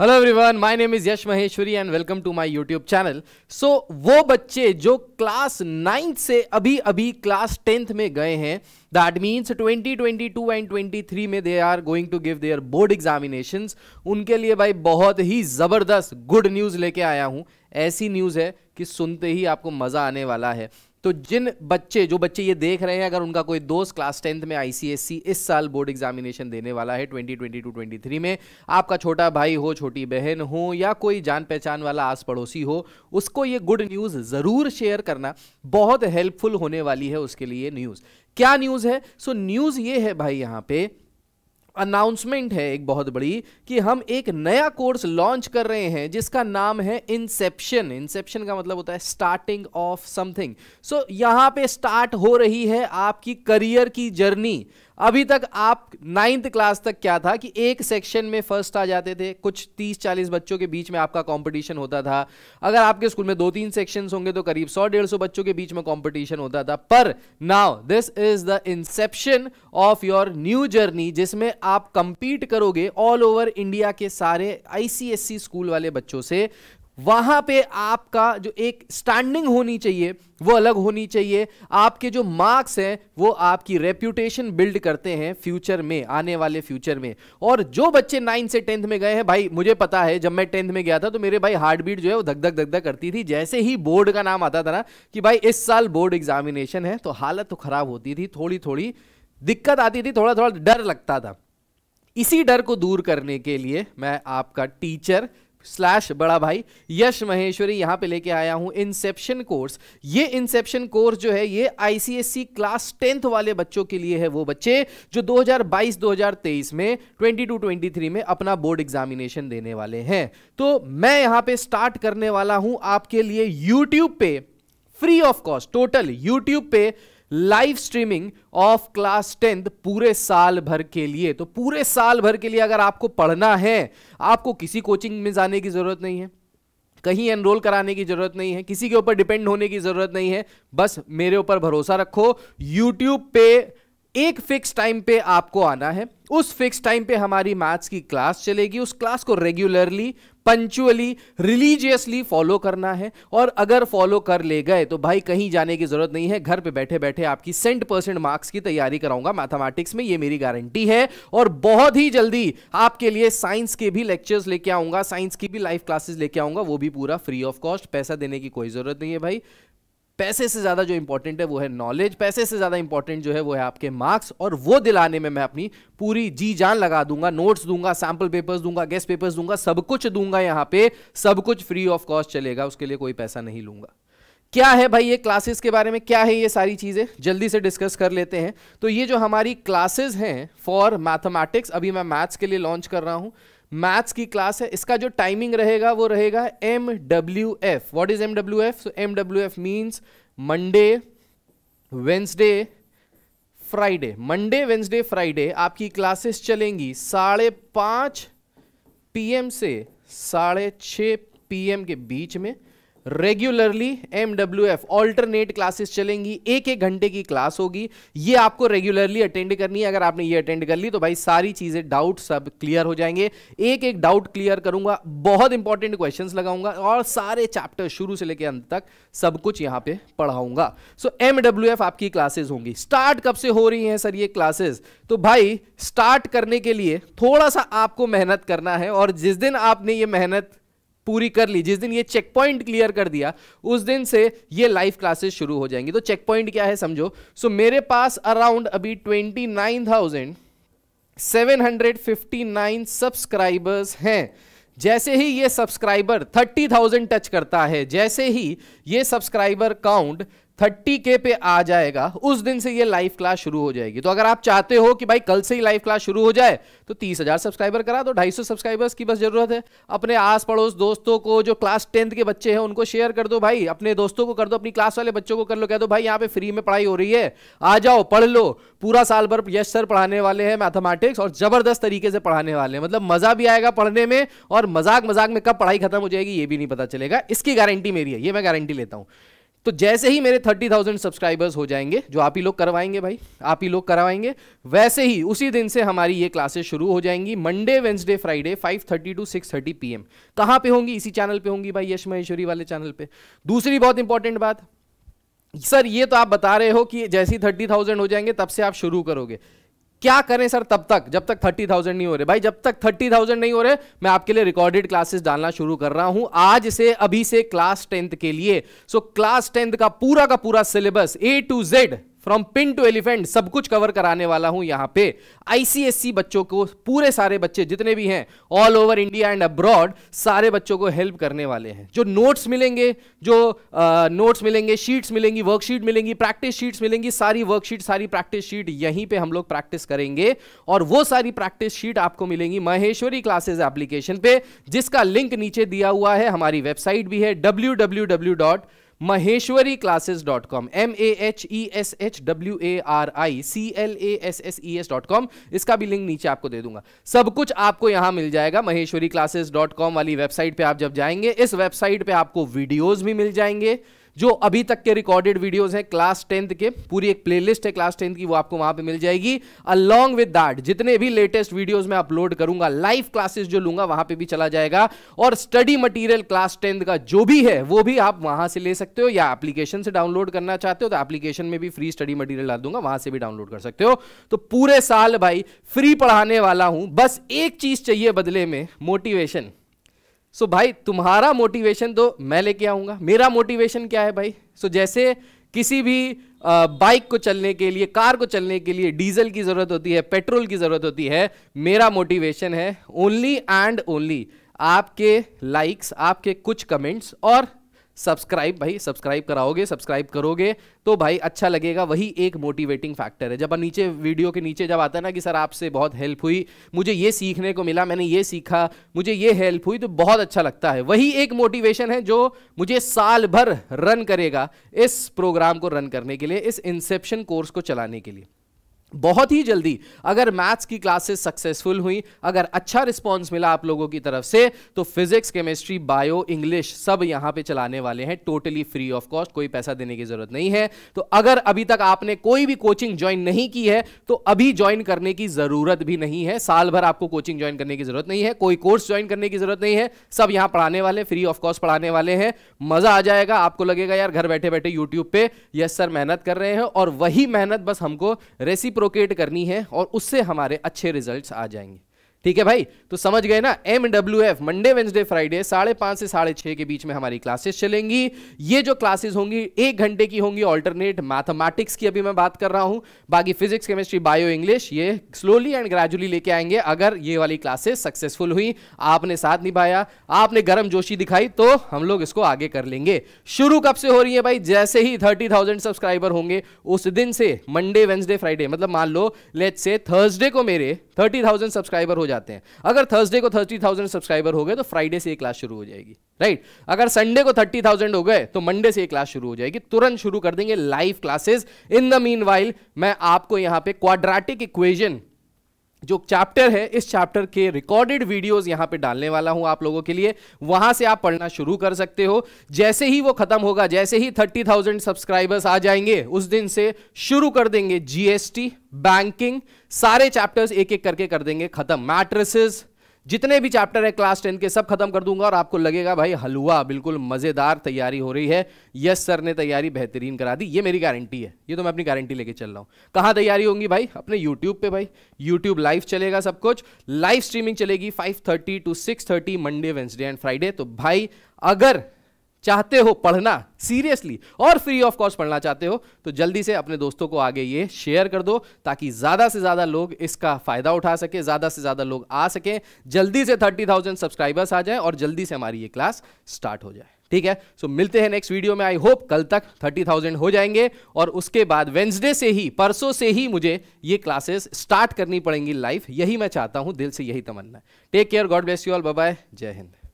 hello everyone my name is Yash Maheshwari and welcome to my YouTube channel so वो बच्चे जो class ninth से अभी अभी क्लास टेंथ में गए हैं दैट मीन्स 2022 एंड 23 में they are going to give their board examination उनके लिए भाई बहुत ही ज़बरदस्त गुड न्यूज़ लेके आया हूँ ऐसी न्यूज़ है कि सुनते ही आपको मज़ा आने वाला है तो जिन बच्चे जो बच्चे ये देख रहे हैं अगर उनका कोई दोस्त क्लास टेंथ में आईसीएससी इस साल बोर्ड एग्जामिनेशन देने वाला है 2022 23 में आपका छोटा भाई हो छोटी बहन हो या कोई जान पहचान वाला आस पड़ोसी हो उसको ये गुड न्यूज़ ज़रूर शेयर करना बहुत हेल्पफुल होने वाली है उसके लिए न्यूज़ क्या न्यूज़ है सो न्यूज़ ये है भाई यहाँ पे अनाउंसमेंट है एक बहुत बड़ी कि हम एक नया कोर्स लॉन्च कर रहे हैं जिसका नाम है इंसेप्शन इंसेप्शन का मतलब होता है स्टार्टिंग ऑफ समथिंग सो यहां पे स्टार्ट हो रही है आपकी करियर की जर्नी अभी तक आप नाइन्थ क्लास तक क्या था कि एक सेक्शन में फर्स्ट आ जाते थे कुछ तीस चालीस बच्चों के बीच में आपका कंपटीशन होता था अगर आपके स्कूल में दो तीन सेक्शंस होंगे तो करीब सौ डेढ़ सौ बच्चों के बीच में कंपटीशन होता था पर now this is the inception of your new journey जिसमें आप कंपीट करोगे ऑल ओवर इंडिया के सारे आईसीएससी स्कूल वाले बच्चों से वहां पे आपका जो एक स्टैंडिंग होनी चाहिए वो अलग होनी चाहिए आपके जो मार्क्स हैं वो आपकी रेप्यूटेशन बिल्ड करते हैं फ्यूचर में आने वाले फ्यूचर में और जो बच्चे नाइन्थ से टेंथ में गए हैं भाई मुझे पता है जब मैं टेंथ में गया था तो मेरे भाई हार्ट बीट जो है वो धक धक धक धक करती थी जैसे ही बोर्ड का नाम आता था ना कि भाई इस साल बोर्ड एग्जामिनेशन है तो हालत तो खराब होती थी थोड़ी थोड़ी दिक्कत आती थी थोड़ा थोड़ा डर लगता था इसी डर को दूर करने के लिए मैं आपका टीचर स्लैश बड़ा भाई यश महेश्वरी यहां पे लेके आया हूं इंसेप्शन कोर्स ये इंसेप्शन कोर्स जो है ये आईसीएससी क्लास टेंथ वाले बच्चों के लिए है वो बच्चे जो 2022-2023 में 22-23 में अपना बोर्ड एग्जामिनेशन देने वाले हैं तो मैं यहां पे स्टार्ट करने वाला हूं आपके लिए यूट्यूब पे free of cost total YouTube पे live streaming of class tenth पूरे साल भर के लिए तो पूरे साल भर के लिए अगर आपको पढ़ना है आपको किसी कोचिंग में जाने की जरूरत नहीं है कहीं एनरोल कराने की जरूरत नहीं है किसी के ऊपर डिपेंड होने की जरूरत नहीं है बस मेरे ऊपर भरोसा रखो यूट्यूब पे एक फिक्स टाइम पे आपको आना है उस फिक्स टाइम पे हमारी मैथ्स की क्लास चलेगी उस क्लास को रेगुलरली पंचुअली रिलीजियसली फॉलो करना है और अगर फॉलो कर ले गए तो भाई कहीं जाने की जरूरत नहीं है घर पे बैठे बैठे आपकी सेंट परसेंट मार्क्स की तैयारी कराऊंगा मैथमेटिक्स में ये मेरी गारंटी है और बहुत ही जल्दी आपके लिए साइंस के भी लेक्चर्स लेके आऊंगा साइंस की भी लाइव क्लासेस लेके आऊंगा वो भी पूरा फ्री ऑफ कॉस्ट पैसा देने की कोई जरूरत नहीं है भाई पैसे से ज़्यादा जो इंपॉर्टेंट है वो है नॉलेज पैसे से ज़्यादा इंपॉर्टेंट जो है वो है आपके मार्क्स और वो दिलाने में मैं अपनी पूरी जी जान लगा दूंगा नोट्स दूंगा सैंपल पेपर्स दूंगा गेस्ट पेपर्स दूंगा सब कुछ दूंगा यहां पे सब कुछ फ्री ऑफ कॉस्ट चलेगा उसके लिए कोई पैसा नहीं लूंगा क्या है भाई ये क्लासेस के बारे में क्या है ये सारी चीज़ें जल्दी से डिस्कस कर लेते हैं तो ये जो हमारी क्लासेस हैं फॉर मैथमेटिक्स अभी मैं मैथ्स के लिए लॉन्च कर रहा हूं मैथ्स की क्लास है इसका जो टाइमिंग रहेगा वो रहेगा M W F what is M W F so M W F means Monday Wednesday Friday Monday Wednesday Friday आपकी क्लासेस चलेंगी साढ़े पाँच पी से साढ़े छः पी के बीच में regularly M W F alternate classes चलेंगी एक एक घंटे की क्लास होगी ये आपको रेगुलरली अटेंड करनी है अगर आपने ये अटेंड कर ली तो भाई सारी चीज़ें डाउट सब क्लियर हो जाएंगे एक एक डाउट क्लियर करूंगा बहुत इंपॉर्टेंट क्वेश्चंस लगाऊंगा और सारे चैप्टर शुरू से लेकर अंत तक सब कुछ यहां पे पढ़ाऊंगा सो एम डब्ल्यू एफ आपकी क्लासेज होंगी स्टार्ट कब से हो रही है सर ये क्लासेज तो भाई स्टार्ट करने के लिए थोड़ा सा आपको मेहनत करना है और जिस दिन आपने ये मेहनत पूरी कर ली जिस दिन ये चेक पॉइंट क्लियर कर दिया उस दिन से ये लाइव क्लासेस शुरू हो जाएंगी तो चेक पॉइंट क्या है समझो सो so, मेरे पास अराउंड अभी twenty nine thousand seven hundred fifty nine subscribers हैं जैसे ही ये सब्सक्राइबर थर्टी थाउजेंड टच करता है जैसे ही ये सब्सक्राइबर काउंट थर्टी के पे आ जाएगा उस दिन से ये लाइव क्लास शुरू हो जाएगी तो अगर आप चाहते हो कि भाई कल से ही लाइव क्लास शुरू हो जाए तो तीस हजार सब्सक्राइबर करा दो ढाई सौ सब्सक्राइबर्स की बस जरूरत है अपने आस पड़ोस दोस्तों को जो क्लास टेंथ के बच्चे हैं उनको शेयर कर दो भाई अपने दोस्तों को कर दो अपनी क्लास वाले बच्चों को कर लो कह दो भाई यहाँ पे फ्री में पढ़ाई हो रही है आ जाओ पढ़ लो पूरा साल भर यश सर पढ़ाने वाले हैं मैथमेटिक्स और जबरदस्त तरीके से पढ़ाने वाले हैं मतलब मजा भी आएगा पढ़ने में और मजाक मजाक में कब पढ़ाई खत्म हो जाएगी ये भी नहीं पता चलेगा इसकी गारंटी मेरी है ये मैं गारंटी लेता हूँ तो जैसे ही मेरे थर्टी थाउजेंड सब्सक्राइबर्स हो जाएंगे जो आप ही लोग करवाएंगे भाई आप ही लोग करवाएंगे वैसे ही उसी दिन से हमारी ये क्लासेस शुरू हो जाएंगी Monday Wednesday Friday five thirty to six thirty P M कहाँ पर होंगी इसी चैनल पे होंगी भाई यश महेश्वरी वाले चैनल पे दूसरी बहुत इंपॉर्टेंट बात सर ये तो आप बता रहे हो कि जैसे ही थर्टी थाउजेंड हो जाएंगे तब से आप शुरू करोगे क्या करें सर तब तक जब तक थर्टी थाउजेंड नहीं हो रहे भाई जब तक थर्टी थाउजेंड नहीं हो रहे मैं आपके लिए रिकॉर्डेड क्लासेस डालना शुरू कर रहा हूं आज से अभी से क्लास टेंथ के लिए सो क्लास टेंथ का पूरा का पूरा syllabus A to Z from pin to elephant सब कुछ कवर कराने वाला हूं यहाँ पे आईसीएससी बच्चों को पूरे सारे बच्चे जितने भी हैं all over India and abroad सारे बच्चों को हेल्प करने वाले हैं जो नोट्स मिलेंगे जो नोट्स मिलेंगे शीट्स मिलेंगी वर्कशीट मिलेंगी प्रैक्टिस शीट्स मिलेंगी सारी वर्कशीट सारी प्रैक्टिस शीट यहीं पे हम लोग प्रैक्टिस करेंगे और वो सारी प्रैक्टिस शीट आपको मिलेंगी महेश्वरी क्लासेज एप्लीकेशन पे जिसका लिंक नीचे दिया हुआ है हमारी वेबसाइट भी है W Maheshwari classes dot com M A H E S H W A R I C L A S S E S dot com इसका भी लिंक नीचे आपको दे दूंगा सब कुछ आपको यहां मिल जाएगा महेश्वरी क्लासेस डॉट कॉम वाली वेबसाइट पे आप जब जाएंगे इस वेबसाइट पे आपको वीडियोज भी मिल जाएंगे जो अभी तक के रिकॉर्डेड वीडियोस हैं क्लास टेंथ के पूरी एक प्लेलिस्ट है क्लास टेंथ की वो आपको वहां पे मिल जाएगी अलॉन्ग विद दैट जितने भी लेटेस्ट वीडियोस मैं अपलोड करूंगा लाइव क्लासेस जो लूंगा वहां पे भी चला जाएगा और स्टडी मटेरियल क्लास टेंथ का जो भी है वो भी आप वहां से ले सकते हो या एप्लीकेशन से डाउनलोड करना चाहते हो तो एप्लीकेशन में भी फ्री स्टडी मटीरियल डाल दूंगा वहां से भी डाउनलोड कर सकते हो तो पूरे साल भाई फ्री पढ़ाने वाला हूं बस एक चीज चाहिए बदले में मोटिवेशन सो so भाई तुम्हारा मोटिवेशन तो मैं लेके आऊँगा मेरा मोटिवेशन क्या है भाई सो so जैसे किसी भी बाइक को चलने के लिए कार को चलने के लिए डीजल की ज़रूरत होती है पेट्रोल की ज़रूरत होती है मेरा मोटिवेशन है ओनली एंड ओनली आपके लाइक्स आपके कुछ कमेंट्स और सब्सक्राइब भाई सब्सक्राइब कराओगे सब्सक्राइब करोगे तो भाई अच्छा लगेगा वही एक मोटिवेटिंग फैक्टर है जब नीचे वीडियो के नीचे जब आता है ना कि सर आपसे बहुत हेल्प हुई मुझे ये सीखने को मिला मैंने ये सीखा मुझे ये हेल्प हुई तो बहुत अच्छा लगता है वही एक मोटिवेशन है जो मुझे साल भर रन करेगा इस प्रोग्राम को रन करने के लिए इस इंसेप्शन कोर्स को चलाने के लिए बहुत ही जल्दी अगर मैथ्स की क्लासेस सक्सेसफुल हुई अगर अच्छा रिस्पांस मिला आप लोगों की तरफ से तो फिजिक्स केमिस्ट्री बायो इंग्लिश सब यहां पे चलाने वाले हैं टोटली फ्री ऑफ कॉस्ट कोई पैसा देने की जरूरत नहीं है तो अगर अभी तक आपने कोई भी कोचिंग ज्वाइन नहीं की है तो अभी ज्वाइन करने की जरूरत भी नहीं है साल भर आपको कोचिंग ज्वाइन करने की जरूरत नहीं है कोई कोर्स ज्वाइन करने की जरूरत नहीं है सब यहां पढ़ाने वाले फ्री ऑफ कॉस्ट पढ़ाने वाले हैं मजा आ जाएगा आपको लगेगा यार घर बैठे बैठे यूट्यूब पे यस सर मेहनत कर रहे हैं और वही मेहनत बस हमको रेसिप्रो प्रोलोकेट करनी है और उससे हमारे अच्छे रिजल्ट आ जाएंगे ठीक है भाई तो समझ गए ना M W F Monday Wednesday Friday साढ़े पांच से साढ़े छह के बीच में हमारी क्लासेस चलेंगी ये जो क्लासेस होंगी एक घंटे की होंगी ऑल्टरनेट मैथमेटिक्स की अभी मैं बात कर रहा हूं बाकी फिजिक्स केमिस्ट्री बायो इंग्लिश ये स्लोली एंड ग्रेजुअली लेके आएंगे अगर ये वाली क्लासेस सक्सेसफुल हुई आपने साथ निभाया आपने गर्म जोशी दिखाई तो हम लोग इसको आगे कर लेंगे शुरू कब से हो रही है भाई जैसे ही थर्टी थाउजेंड सब्सक्राइबर होंगे उस दिन से मंडे वेंसडे फ्राइडे मतलब मान लो लेट से थर्सडे को मेरे थर्टी थाउजेंड सब्सक्राइबर हो जाए जाते हैं अगर थर्सडे को थर्टी थाउजेंड सब्सक्राइबर हो गए तो फ्राइडे से एक क्लास शुरू हो जाएगी राइट अगर संडे को थर्टी थाउजेंड हो गए तो मंडे से एक क्लास शुरू हो जाएगी तुरंत शुरू कर देंगे live classes in the mean मैं आपको यहां पे क्वाड्राटिक इक्वेजन जो चैप्टर है इस चैप्टर के रिकॉर्डेड वीडियोस यहां पे डालने वाला हूं आप लोगों के लिए वहां से आप पढ़ना शुरू कर सकते हो जैसे ही वो खत्म होगा जैसे ही 30,000 सब्सक्राइबर्स आ जाएंगे उस दिन से शुरू कर देंगे जीएसटी बैंकिंग सारे चैप्टर्स एक एक करके कर देंगे खत्म मैट्रेसेस जितने भी चैप्टर है क्लास टेन के सब खत्म कर दूंगा और आपको लगेगा भाई हलवा बिल्कुल मज़ेदार तैयारी हो रही है यस सर ने तैयारी बेहतरीन करा दी ये मेरी गारंटी है ये तो मैं अपनी गारंटी लेके चल रहा हूँ कहाँ तैयारी होंगी भाई अपने यूट्यूब पे भाई यूट्यूब लाइव चलेगा सब कुछ लाइव स्ट्रीमिंग चलेगी five thirty to six thirty Monday Wednesday and Friday तो भाई अगर चाहते हो पढ़ना सीरियसली और फ्री ऑफ कॉस्ट पढ़ना चाहते हो तो जल्दी से अपने दोस्तों को आगे ये शेयर कर दो ताकि ज़्यादा से ज़्यादा लोग इसका फ़ायदा उठा सके ज़्यादा से ज़्यादा लोग आ सकें जल्दी से थर्टी थाउजेंड सब्सक्राइबर्स आ जाए और जल्दी से हमारी ये क्लास स्टार्ट हो जाए ठीक है सो so, मिलते हैं नेक्स्ट वीडियो में आई होप कल तक थर्टी थाउजेंड हो जाएंगे और उसके बाद वेंसडे से ही परसों से ही मुझे ये क्लासेस स्टार्ट करनी पड़ेंगी लाइफ यही मैं चाहता हूं दिल से यही तमन्ना take care God bless you all bye जय हिंद